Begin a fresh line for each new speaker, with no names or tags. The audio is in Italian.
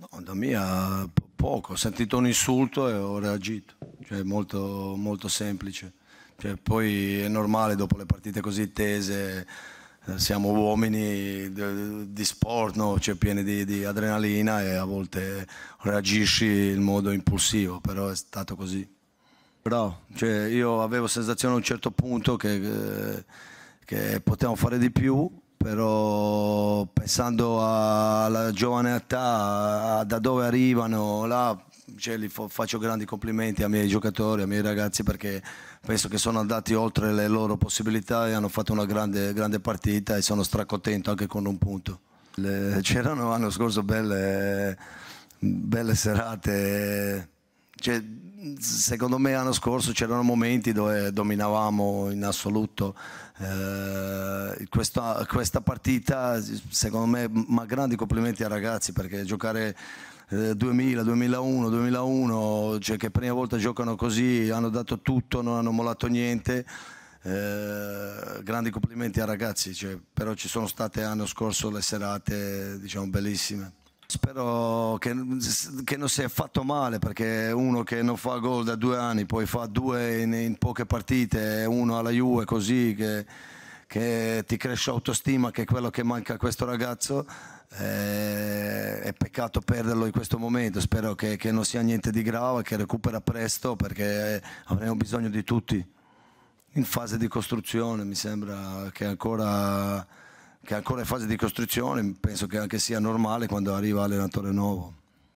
No, da me a poco, ho sentito un insulto e ho reagito, cioè molto, molto semplice. Cioè, poi è normale dopo le partite così tese, eh, siamo uomini di sport, no? cioè, pieni di, di, adrenalina e a volte reagisci in modo impulsivo, però è stato così. Bravo, cioè, io avevo sensazione a un certo punto che, eh, che potevamo fare di più, però pensando alla giovane età, da dove arrivano, là, cioè, faccio grandi complimenti ai miei giocatori, ai miei ragazzi perché penso che sono andati oltre le loro possibilità e hanno fatto una grande, grande partita e sono stracontento anche con un punto. c'erano l'anno scorso belle, belle serate cioè, secondo me l'anno scorso c'erano momenti dove dominavamo in assoluto eh, questa, questa, partita secondo me ma grandi complimenti ai ragazzi perché giocare eh, 2000, 2001, 2001 cioè che prima volta giocano così hanno dato tutto, non hanno mollato niente eh, grandi complimenti ai ragazzi cioè, però ci sono state l'anno scorso le serate diciamo bellissime Spero che, che, non sia fatto male perché uno che non fa gol da due anni, poi fa due in, in poche partite, uno alla Juve così che, che ti cresce autostima che è quello che manca a questo ragazzo. Eh, è peccato perderlo in questo momento, spero che, che non sia niente di grave, che recupera presto perché eh, avremo bisogno di tutti in fase di costruzione, mi sembra che ancora che è ancora in fase di costruzione, penso che anche sia normale quando arriva allenatore nuovo.